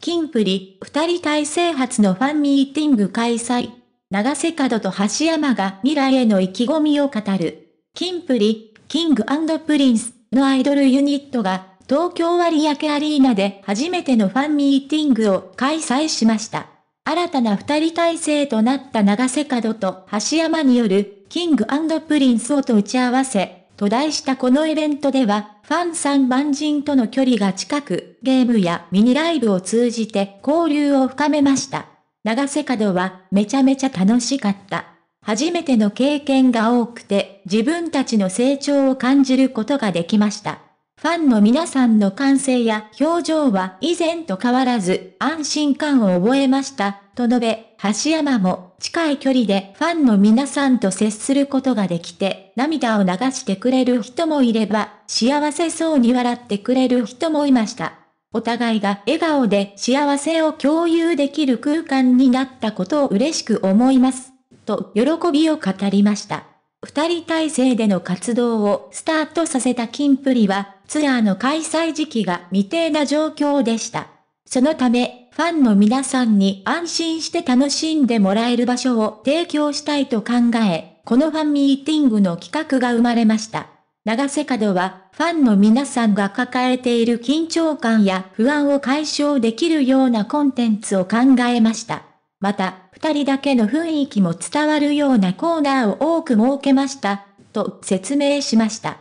キンプリ、二人体制初のファンミーティング開催。長瀬角と橋山が未来への意気込みを語る。キンプリ、キングプリンスのアイドルユニットが、東京割明アリーナで初めてのファンミーティングを開催しました。新たな二人体制となった長瀬角と橋山による、キングプリンスをと打ち合わせ、と題したこのイベントでは、ファン3万人との距離が近く、ゲームやミニライブを通じて交流を深めました。長瀬角は、めちゃめちゃ楽しかった。初めての経験が多くて、自分たちの成長を感じることができました。ファンの皆さんの感性や表情は以前と変わらず安心感を覚えました、と述べ、橋山も近い距離でファンの皆さんと接することができて、涙を流してくれる人もいれば、幸せそうに笑ってくれる人もいました。お互いが笑顔で幸せを共有できる空間になったことを嬉しく思います。と、喜びを語りました。二人体制での活動をスタートさせたキンプリは、ツアーの開催時期が未定な状況でした。そのため、ファンの皆さんに安心して楽しんでもらえる場所を提供したいと考え、このファンミーティングの企画が生まれました。長瀬角は、ファンの皆さんが抱えている緊張感や不安を解消できるようなコンテンツを考えました。また、二人だけの雰囲気も伝わるようなコーナーを多く設けました、と説明しました。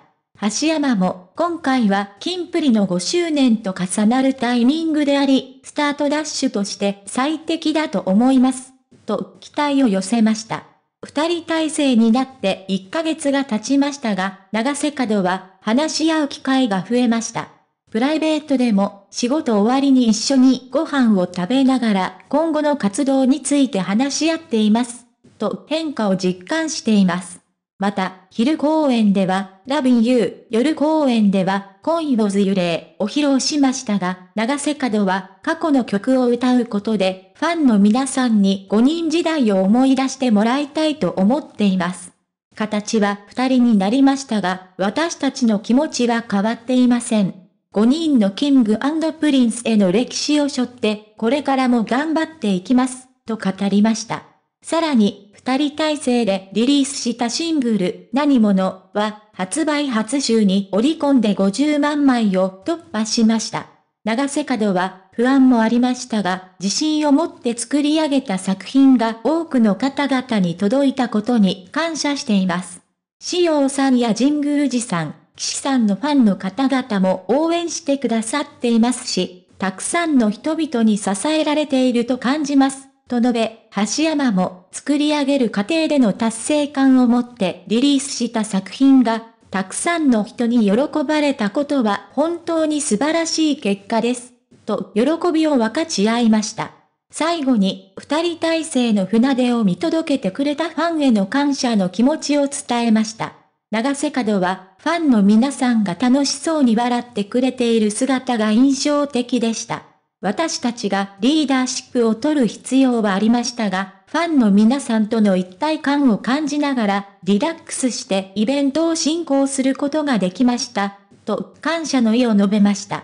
橋山も今回は金プリの5周年と重なるタイミングであり、スタートダッシュとして最適だと思います。と期待を寄せました。二人体制になって1ヶ月が経ちましたが、長瀬角は話し合う機会が増えました。プライベートでも仕事終わりに一緒にご飯を食べながら今後の活動について話し合っています。と変化を実感しています。また、昼公演では、ラビンユー、夜公演では、恋をずゆれを披露しましたが、長瀬角は過去の曲を歌うことで、ファンの皆さんに5人時代を思い出してもらいたいと思っています。形は2人になりましたが、私たちの気持ちは変わっていません。5人のキングプリンスへの歴史を背負って、これからも頑張っていきます、と語りました。さらに、二人体制でリリースしたシングル、何者は、発売初週に折り込んで50万枚を突破しました。長瀬角は、不安もありましたが、自信を持って作り上げた作品が多くの方々に届いたことに感謝しています。しさんや神宮寺さん、岸さんのファンの方々も応援してくださっていますし、たくさんの人々に支えられていると感じます。と述べ、橋山も作り上げる過程での達成感を持ってリリースした作品が、たくさんの人に喜ばれたことは本当に素晴らしい結果です。と喜びを分かち合いました。最後に、二人体制の船出を見届けてくれたファンへの感謝の気持ちを伝えました。長瀬角は、ファンの皆さんが楽しそうに笑ってくれている姿が印象的でした。私たちがリーダーシップを取る必要はありましたが、ファンの皆さんとの一体感を感じながら、リラックスしてイベントを進行することができました、と感謝の意を述べました。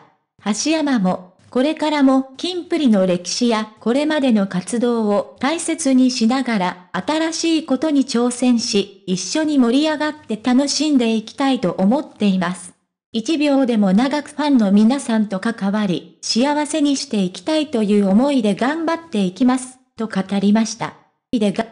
橋山も、これからも、金プリの歴史やこれまでの活動を大切にしながら、新しいことに挑戦し、一緒に盛り上がって楽しんでいきたいと思っています。一秒でも長くファンの皆さんと関わり、幸せにしていきたいという思いで頑張っていきます。と語りました。デが